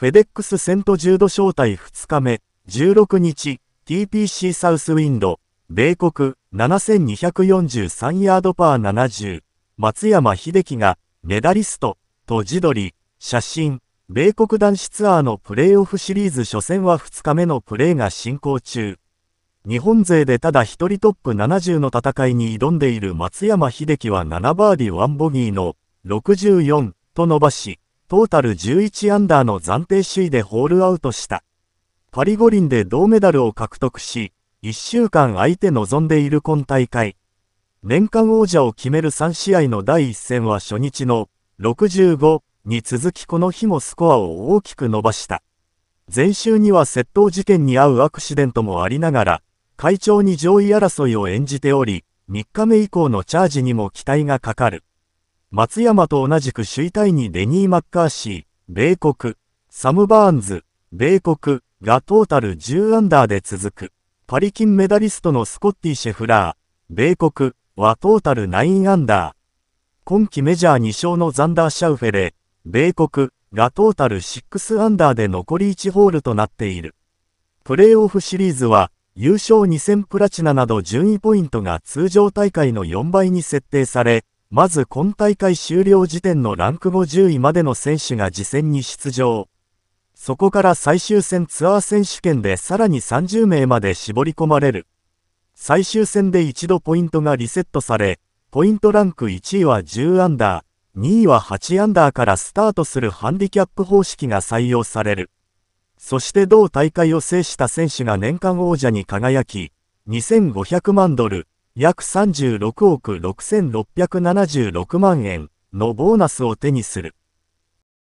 フェデックスセントジュード招待2日目、16日、TPC サウスウィンド、米国、7243ヤードパー70、松山秀樹が、メダリスト、と自撮り、写真、米国男子ツアーのプレイオフシリーズ初戦は2日目のプレーが進行中。日本勢でただ一人トップ70の戦いに挑んでいる松山秀樹は7バーディ1ボギーの64と伸ばし、トータル11アンダーの暫定首位でホールアウトした。パリ五輪で銅メダルを獲得し、1週間空いて臨んでいる今大会。年間王者を決める3試合の第1戦は初日の65に続きこの日もスコアを大きく伸ばした。前週には窃盗事件に遭うアクシデントもありながら、会長に上位争いを演じており、3日目以降のチャージにも期待がかかる。松山と同じく首位タイにデニー・マッカーシー、米国、サム・バーンズ、米国がトータル10アンダーで続く。パリ金メダリストのスコッティ・シェフラー、米国はトータル9アンダー。今季メジャー2勝のザンダー・シャウフェレ、米国がトータル6アンダーで残り1ホールとなっている。プレーオフシリーズは、優勝2000プラチナなど順位ポイントが通常大会の4倍に設定され、まず今大会終了時点のランク50位までの選手が次戦に出場。そこから最終戦ツアー選手権でさらに30名まで絞り込まれる。最終戦で一度ポイントがリセットされ、ポイントランク1位は10アンダー、2位は8アンダーからスタートするハンディキャップ方式が採用される。そして同大会を制した選手が年間王者に輝き、2500万ドル、約36億6676万円のボーナスを手にする。